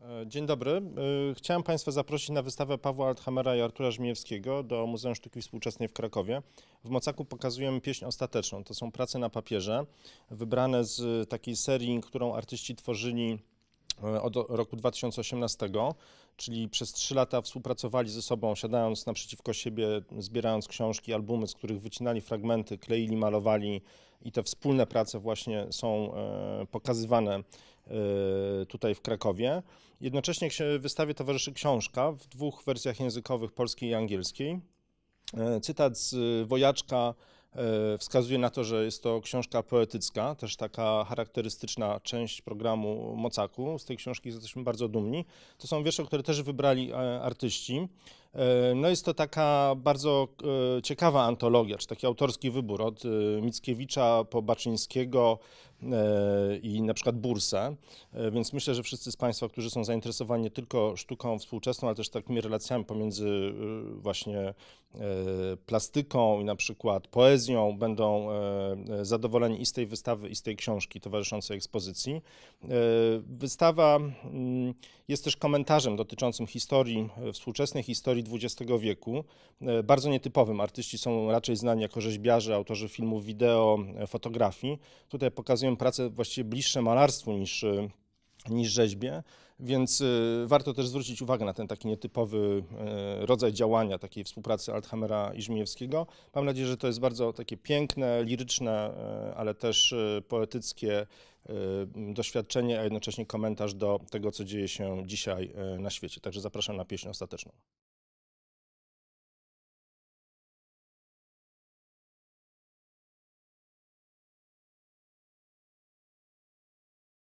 E, dzień dobry. E, chciałem Państwa zaprosić na wystawę Pawła Althamera i Artura Żmiewskiego do Muzeum Sztuki Współczesnej w Krakowie. W Mocaku pokazujemy pieśń ostateczną. To są prace na papierze, wybrane z takiej serii, którą artyści tworzyli e, od roku 2018, czyli przez trzy lata współpracowali ze sobą, siadając naprzeciwko siebie, zbierając książki, albumy, z których wycinali fragmenty, kleili, malowali i te wspólne prace właśnie są pokazywane Y, tutaj w Krakowie. Jednocześnie wystawie towarzyszy książka w dwóch wersjach językowych, polskiej i angielskiej. Y, cytat z y, Wojaczka wskazuje na to, że jest to książka poetycka, też taka charakterystyczna część programu Mocaku. Z tej książki jesteśmy bardzo dumni. To są wiersze, które też wybrali e, artyści. E, no jest to taka bardzo e, ciekawa antologia, czy taki autorski wybór od e, Mickiewicza po Baczyńskiego i na przykład Bursę, więc myślę, że wszyscy z Państwa, którzy są zainteresowani nie tylko sztuką współczesną, ale też takimi relacjami pomiędzy właśnie plastyką i na przykład poezją będą zadowoleni i z tej wystawy, i z tej książki towarzyszącej ekspozycji. Wystawa mm, jest też komentarzem dotyczącym historii, współczesnej historii historii XX wieku. E, bardzo nietypowym. Artyści są raczej znani jako rzeźbiarze, autorzy filmów wideo, e, fotografii. Tutaj pokazują pracę właściwie bliższe malarstwu niż, e, niż rzeźbie. Więc warto też zwrócić uwagę na ten taki nietypowy rodzaj działania takiej współpracy Althamera i Żmijewskiego. Mam nadzieję, że to jest bardzo takie piękne, liryczne, ale też poetyckie doświadczenie, a jednocześnie komentarz do tego, co dzieje się dzisiaj na świecie. Także zapraszam na pieśń ostateczną.